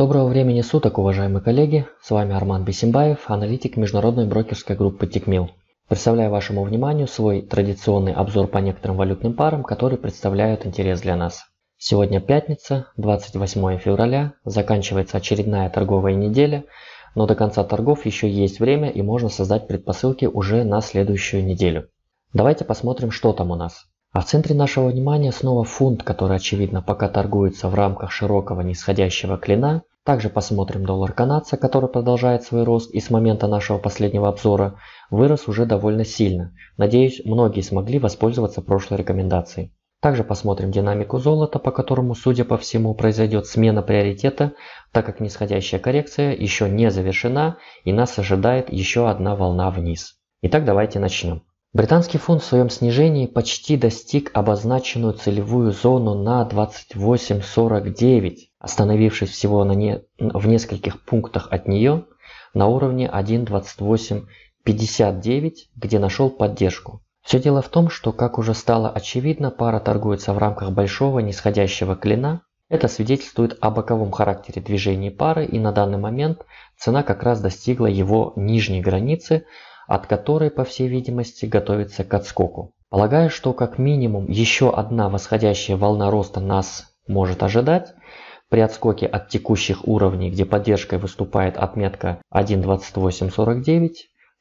Доброго времени суток, уважаемые коллеги! С вами Арман Бесимбаев, аналитик международной брокерской группы Тикмил. Представляю вашему вниманию свой традиционный обзор по некоторым валютным парам, которые представляют интерес для нас. Сегодня пятница, 28 февраля, заканчивается очередная торговая неделя, но до конца торгов еще есть время и можно создать предпосылки уже на следующую неделю. Давайте посмотрим, что там у нас. А в центре нашего внимания снова фунт, который, очевидно, пока торгуется в рамках широкого нисходящего клина, также посмотрим доллар канадца, который продолжает свой рост и с момента нашего последнего обзора вырос уже довольно сильно. Надеюсь, многие смогли воспользоваться прошлой рекомендацией. Также посмотрим динамику золота, по которому, судя по всему, произойдет смена приоритета, так как нисходящая коррекция еще не завершена и нас ожидает еще одна волна вниз. Итак, давайте начнем. Британский фунт в своем снижении почти достиг обозначенную целевую зону на 28.49 остановившись всего на не... в нескольких пунктах от нее на уровне 1.28.59, где нашел поддержку. Все дело в том, что, как уже стало очевидно, пара торгуется в рамках большого нисходящего клина. Это свидетельствует о боковом характере движения пары и на данный момент цена как раз достигла его нижней границы, от которой, по всей видимости, готовится к отскоку. Полагаю, что как минимум еще одна восходящая волна роста нас может ожидать, при отскоке от текущих уровней, где поддержкой выступает отметка 1.2849,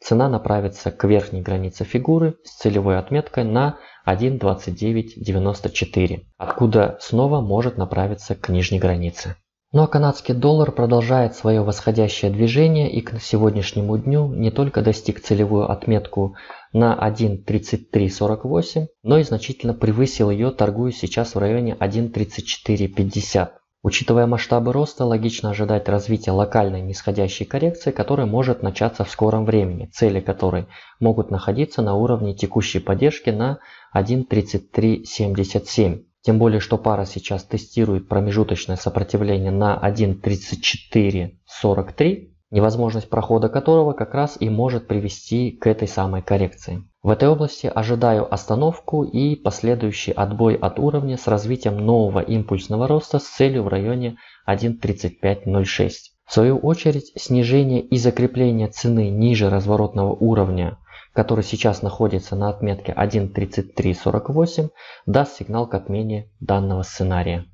цена направится к верхней границе фигуры с целевой отметкой на 1.2994, откуда снова может направиться к нижней границе. Ну а канадский доллар продолжает свое восходящее движение и к сегодняшнему дню не только достиг целевую отметку на 1.3348, но и значительно превысил ее, торгуя сейчас в районе 1.3450. Учитывая масштабы роста, логично ожидать развития локальной нисходящей коррекции, которая может начаться в скором времени, цели которой могут находиться на уровне текущей поддержки на 1.3377. Тем более, что пара сейчас тестирует промежуточное сопротивление на 1.3443, невозможность прохода которого как раз и может привести к этой самой коррекции. В этой области ожидаю остановку и последующий отбой от уровня с развитием нового импульсного роста с целью в районе 1.3506. В свою очередь снижение и закрепление цены ниже разворотного уровня который сейчас находится на отметке 1.3348, даст сигнал к отмене данного сценария.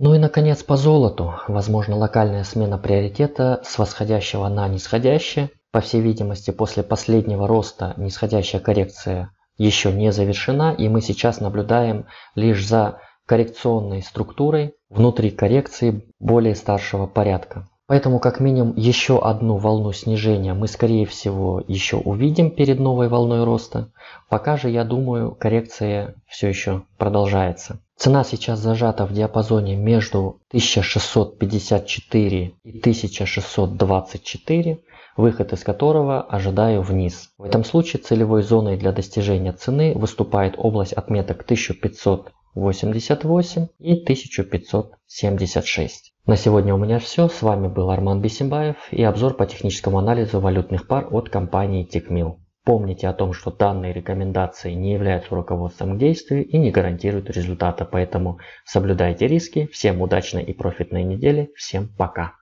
Ну и, наконец, по золоту. Возможно, локальная смена приоритета с восходящего на нисходящее. По всей видимости, после последнего роста нисходящая коррекция еще не завершена, и мы сейчас наблюдаем лишь за коррекционной структурой внутри коррекции более старшего порядка. Поэтому как минимум еще одну волну снижения мы скорее всего еще увидим перед новой волной роста. Пока же я думаю коррекция все еще продолжается. Цена сейчас зажата в диапазоне между 1654 и 1624, выход из которого ожидаю вниз. В этом случае целевой зоной для достижения цены выступает область отметок 1500 88 и 1576. На сегодня у меня все. С вами был Арман Бесимбаев и обзор по техническому анализу валютных пар от компании TechMill. Помните о том, что данные рекомендации не являются руководством к действию и не гарантируют результата, поэтому соблюдайте риски. Всем удачной и профитной недели. Всем пока.